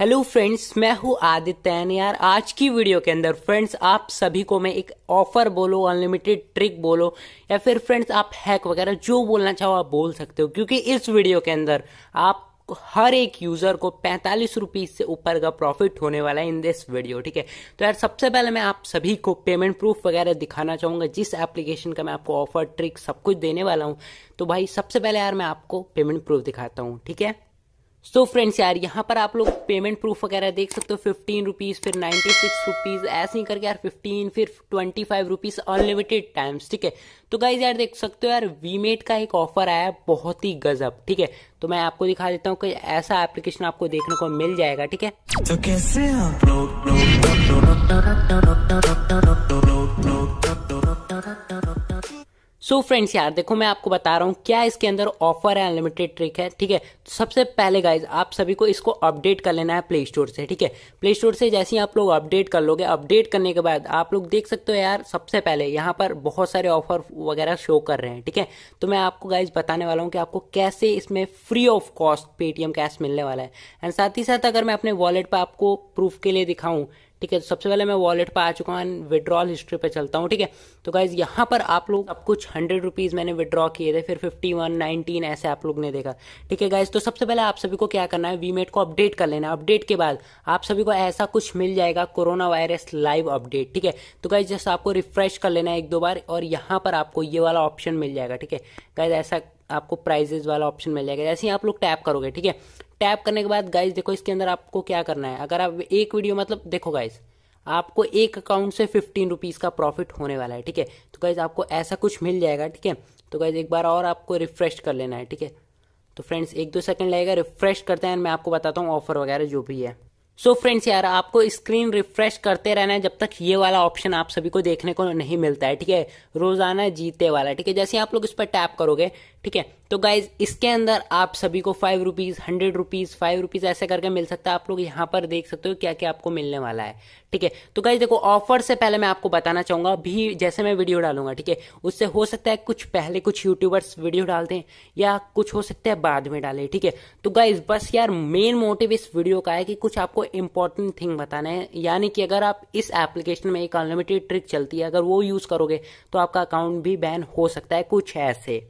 hello friends मैं हूं आदित्य यार आज की वीडियो के अंदर फ्रेंड्स आप सभी को मैं एक ऑफर बोलो अनलिमिटेड ट्रिक बोलो या फिर फ्रेंड्स आप हैक वगैरह जो बोलना चाहो आप बोल सकते हो क्योंकि इस वीडियो के अंदर आप हर एक यूजर को पैंतालीस रुपीज से ऊपर का प्रॉफिट होने वाला है इन दिस वीडियो ठीक है तो यार सबसे पहले मैं आप सभी को पेमेंट प्रूफ वगैरह दिखाना चाहूंगा जिस एप्लीकेशन का मैं आपको ऑफर ट्रिक सब कुछ देने वाला हूँ तो भाई सबसे पहले यार मैं आपको पेमेंट प्रूफ दिखाता हूँ ठीक है सो so फ्रेंड्स यार यहाँ पर आप लोग पेमेंट प्रूफ वगैरह देख सकते हो फिफ्टीन रुपीज़ फिर नाइन्टी सिक्स रुपीज़ ऐसे ही करके यार फिफ्टीन फिर twenty five rupees unlimited times ठीक है तो गाइज यार देख सकते हो यार वीमेट का एक ऑफर आया बहुत ही गजब ठीक है तो मैं आपको दिखा देता हूँ कि ऐसा एप्लीकेशन आपको देखने को मिल जाएगा ठीक है तो कैसे आप लोग लो, लो, लो, लो, लो, लो, लो, लो, सो so फ्रेंड्स यार देखो मैं आपको बता रहा हूँ क्या इसके अंदर ऑफर है अनलिमिटेड ट्रिक है ठीक है तो सबसे पहले गाइज आप सभी को इसको अपडेट कर लेना है प्ले स्टोर से ठीक है प्ले स्टोर से जैसे ही आप लोग अपडेट कर लोगे अपडेट करने के बाद आप लोग देख सकते हो यार सबसे पहले यहाँ पर बहुत सारे ऑफर वगैरह शो कर रहे हैं ठीक है तो मैं आपको गाइज बताने वाला हूँ कि आपको कैसे इसमें free of cost Paytm cash मिलने वाला है एंड साथ ही साथ अगर मैं अपने वॉलेट पर आपको प्रूफ के लिए दिखाऊँ ठीक है सबसे पहले मैं वॉलेट पर आ चुका हूँ एंड विड्रॉल हिस्ट्री पे चलता हूँ ठीक है तो गाइज यहाँ पर आप लोग अब कुछ हंड्रेड रुपीज़ मैंने विड्रॉ किए थे फिर फिफ्टी वन नाइनटीन ऐसे आप लोग ने देखा ठीक है गाइज तो सबसे पहले आप सभी को क्या करना है वीमेट को अपडेट कर लेना अपडेट के बाद आप सभी को ऐसा कुछ मिल जाएगा कोरोना वायरस लाइव अपडेट ठीक है तो गाइज जैसे आपको रिफ्रेश कर लेना है एक दो बार और यहाँ पर आपको ये वाला ऑप्शन मिल जाएगा ठीक है गाइज ऐसा आपको प्राइजेज वाला ऑप्शन मिल जाएगा जैसे ही आप लोग टैप करोगे ठीक है टैप करने के बाद गाइज देखो इसके अंदर आपको क्या करना है अगर आप एक वीडियो मतलब देखो गाइज आपको एक अकाउंट से फिफ्टीन रुपीज़ का प्रॉफिट होने वाला है ठीक है तो गाइज आपको ऐसा कुछ मिल जाएगा ठीक है तो गाइज एक बार और आपको रिफ्रेश कर लेना है ठीक है तो फ्रेंड्स एक दो सेकंड लगेगा रिफ्रेश करते हैं मैं आपको बताता हूँ ऑफर वगैरह जो भी है सो so फ्रेंड्स यार आपको स्क्रीन रिफ्रेश करते रहना है जब तक ये वाला ऑप्शन आप सभी को देखने को नहीं मिलता है ठीक है रोजाना जीते वाला ठीक है जैसे आप लोग इस पर टैप करोगे ठीक है तो गाइज इसके अंदर आप सभी को five rupees hundred rupees five rupees ऐसे करके मिल सकता है आप लोग यहाँ पर देख सकते हो क्या क्या आपको मिलने वाला है ठीक है तो गाइज देखो ऑफर से पहले मैं आपको बताना चाहूंगा भी जैसे मैं वीडियो डालूंगा ठीक है उससे हो सकता है कुछ पहले कुछ यूट्यूबर्स वीडियो डालते हैं या कुछ हो सकता है बाद में डाले ठीक है तो गाइज बस यार मेन मोटिव इस वीडियो का है कि कुछ आपको इंपॉर्टेंट थिंग बताना है यानी कि अगर आप इस एप्लीकेशन में एक अनलिमिटेड ट्रिक चलती है अगर वो यूज़ करोगे तो आपका अकाउंट भी बैन हो सकता है कुछ ऐसे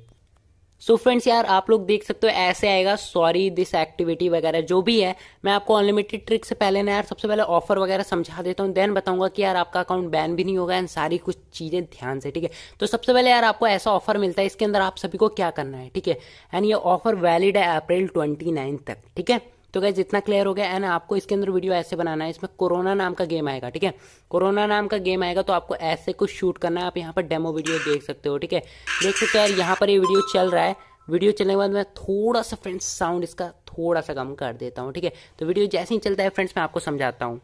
सो so फ्रेंड्स यार आप लोग देख सकते हो ऐसे आएगा सॉरी दिस एक्टिविटी वगैरह जो भी है मैं आपको अनलिमिटेड ट्रिक से पहले ना यार सबसे पहले ऑफर वगैरह समझा देता हूँ देन बताऊंगा कि यार आपका अकाउंट बैन भी नहीं होगा एंड सारी कुछ चीज़ें ध्यान से ठीक है तो सबसे पहले यार आपको ऐसा ऑफर मिलता है इसके अंदर आप सभी को क्या करना है ठीक है एंड ये ऑफर वैलिड है अप्रैल ट्वेंटी तक ठीक है तो गैस इतना क्लियर हो गया एंड आपको इसके अंदर वीडियो ऐसे बनाना है इसमें कोरोना नाम का गेम आएगा ठीक है कोरोना नाम का गेम आएगा तो आपको ऐसे कुछ शूट करना है आप यहाँ पर डेमो वीडियो देख सकते हो ठीक है देख सकते हो यार यहाँ पर ये वीडियो चल रहा है वीडियो चलने के बाद मैं थोड़ा सा फ्रेंड्स साउंड इसका थोड़ा सा कम कर देता हूँ ठीक है तो वीडियो जैसे ही चलता है फ्रेंड्स मैं आपको समझाता हूँ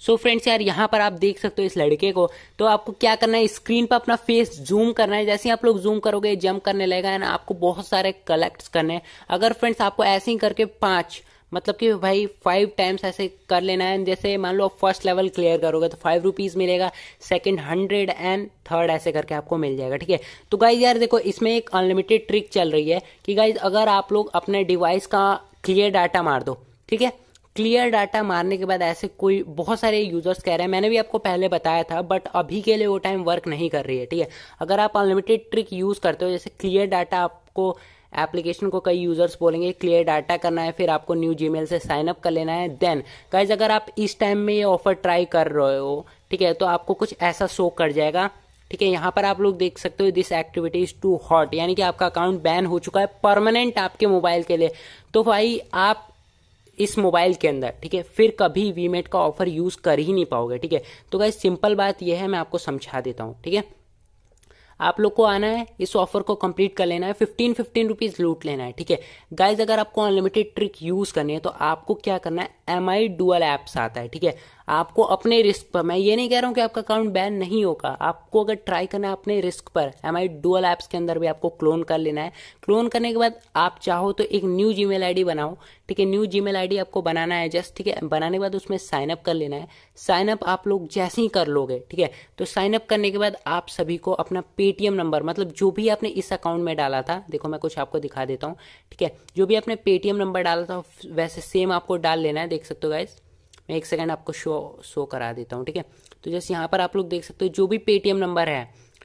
सो so फ्रेंड्स यार यहाँ पर आप देख सकते हो इस लड़के को तो आपको क्या करना है स्क्रीन पर अपना फेस जूम करना है जैसे ही आप लोग जूम करोगे जंप करने लगेगा एंड आपको बहुत सारे कलेक्ट्स करने हैं अगर फ्रेंड्स आपको ऐसे ही करके पांच मतलब कि भाई फाइव टाइम्स ऐसे कर लेना है जैसे मान लो आप फर्स्ट लेवल क्लियर करोगे तो फाइव रुपीज़ मिलेगा सेकंड हंड्रेड एंड थर्ड ऐसे करके आपको मिल जाएगा ठीक है तो गाइज यार देखो इसमें एक अनलिमिटेड ट्रिक चल रही है कि गाइज अगर आप लोग अपने डिवाइस का क्लियर डाटा मार दो ठीक है क्लियर डाटा मारने के बाद ऐसे कोई बहुत सारे यूजर्स कह रहे हैं मैंने भी आपको पहले बताया था बट अभी के लिए वो टाइम वर्क नहीं कर रही है ठीक है अगर आप अनलिमिटेड ट्रिक यूज़ करते हो जैसे क्लियर डाटा आपको एप्लीकेशन को कई यूजर्स बोलेंगे क्लियर डाटा करना है फिर आपको न्यू जी से साइन अप कर लेना है देन गाइज अगर आप इस टाइम में ये ऑफर ट्राई कर रहे हो ठीक है तो आपको कुछ ऐसा शो कर जाएगा ठीक है यहाँ पर आप लोग देख सकते हो this activity is too hot यानी कि आपका अकाउंट बैन हो चुका है परमानेंट आपके मोबाइल के लिए तो भाई आप इस मोबाइल के अंदर ठीक है फिर कभी वीमेट का ऑफर यूज कर ही नहीं पाओगे ठीक है तो गाइज सिंपल बात यह है मैं आपको समझा देता हूँ ठीक है आप लोग को आना है इस ऑफर को कंप्लीट कर लेना है फिफ्टीन फिफ्टीन रुपीज लूट लेना है ठीक है गाइज अगर आपको अनलिमिटेड ट्रिक यूज करनी है तो आपको क्या करना है एम आई डुअल ऐप्स आता है ठीक है आपको अपने रिस्क पर मैं ये नहीं कह रहा हूँ कि आपका अकाउंट बैन नहीं होगा आपको अगर ट्राई करना है अपने रिस्क पर एम आई डुअल ऐप्स के अंदर भी आपको क्लोन कर लेना है क्लोन करने के बाद आप चाहो तो एक न्यू जी मेल बनाओ ठीक है न्यू जी मेल आपको बनाना है जस्ट ठीक है बनाने के बाद उसमें साइनअप कर लेना है साइनअप आप लोग जैसे ही कर लोगे ठीक है तो साइनअप करने के बाद आप सभी को अपना पेटीएम नंबर मतलब जो भी आपने इस अकाउंट में डाला था देखो मैं कुछ आपको दिखा देता हूँ ठीक है जो भी आपने पेटीएम नंबर डाला था वैसे सेम आपको डाल लेना है देख सकते हो गाइज मैं एक सेकेंड आपको शो शो करा देता हूँ ठीक है तो जैसे यहाँ पर आप लोग देख सकते हो जो भी पेटीएम नंबर है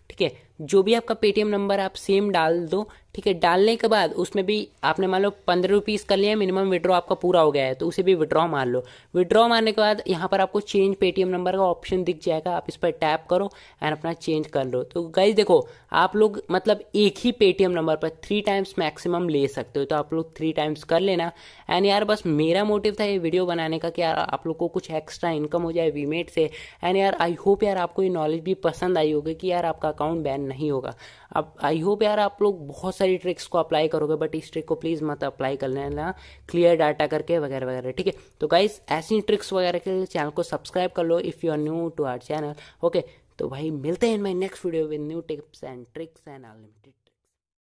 ठीक है जो भी आपका पेटीएम नंबर आप सेम डाल दो ठीक है डालने के बाद उसमें भी आपने मान लो पंद्रह रुपीज़ कर लिया मिनिमम विड्रॉ आपका पूरा हो गया है तो उसे भी विड्रॉ मार लो विड्रॉ मारने के बाद यहाँ पर आपको चेंज पेटीएम नंबर का ऑप्शन दिख जाएगा आप इस पर टैप करो एंड अपना चेंज कर लो तो गाइज देखो आप लोग मतलब एक ही पेटीएम नंबर पर थ्री टाइम्स मैक्सिमम ले सकते हो तो आप लोग थ्री टाइम्स कर लेना एंड यार बस मेरा मोटिव था ये वीडियो बनाने का कि यार आप लोग को कुछ एक्स्ट्रा इनकम हो जाए वीमेट से एंड यार आई होप यार आपको ये नॉलेज भी पसंद आई होगी कि यार आपका अकाउंट बैन नहीं होगा अब आई होप यार आप लोग बहुत सारी ट्रिक्स को अप्लाई करोगे बट इस ट्रिक को प्लीज़ मत अप्लाई कर लेना क्लियर डाटा करके वगैरह वगैरह ठीक है तो गाइज ऐसी ट्रिक्स वगैरह के लिए चैनल को सब्सक्राइब कर लो if you are new to our channel okay तो भाई मिलते हैं my next video with new tips and tricks and unlimited